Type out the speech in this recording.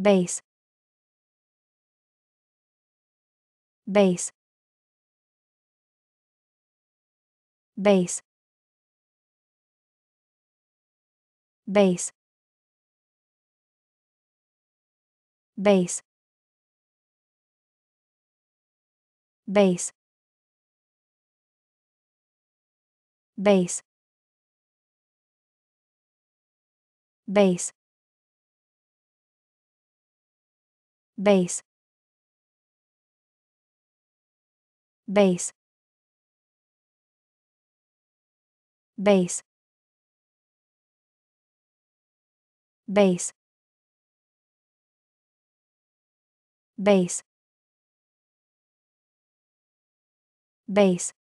base base base base base base base base base base base base base base